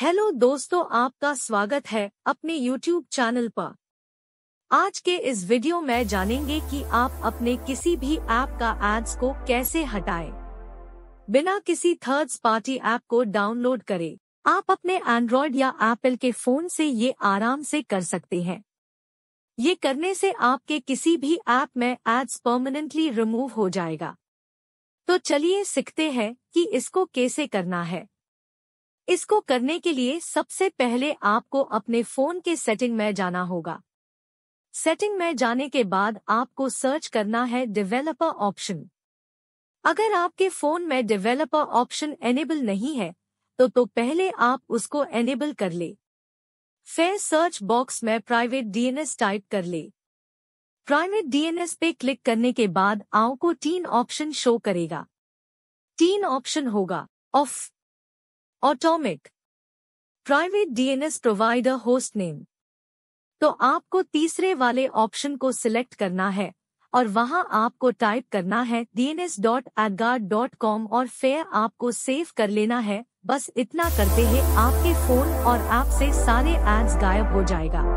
Hello दोस्तों आपका स्वागत है अपने यूट्यूब चैनल पर आज के इस वीडियो में जानेंगे कि आप अपने किसी भी ऐप का एड्स को कैसे हटाएं। बिना किसी थर्ड पार्टी ऐप को डाउनलोड करें आप अपने एंड्रॉयड या एप्पल के फोन से ये आराम से कर सकते हैं ये करने से आपके किसी भी ऐप में एड्स परमानेंटली रिमूव हो जाएगा तो चलिए सीखते हैं कि इसको कैसे करना है इसको करने के लिए सबसे पहले आपको अपने फोन के सेटिंग में जाना होगा सेटिंग में जाने के बाद आपको सर्च करना है डेवलपर ऑप्शन अगर आपके फोन में डेवलपर ऑप्शन एनेबल नहीं है तो तो पहले आप उसको एनेबल कर ले फिर सर्च बॉक्स में प्राइवेट डीएनएस टाइप कर ले प्राइवेट डीएनएस पे क्लिक करने के बाद आओ को तीन ऑप्शन शो करेगा तीन ऑप्शन होगा off automatic private DNS provider host name तो आपको तीसरे वाले ऑप्शन को सिलेक्ट करना है और वहां आपको टाइप करना है dns.adguard.com और फिर आपको सेव कर लेना है बस इतना करते ही आपके फोन और ऐप से सारे एड्स गायब हो जाएगा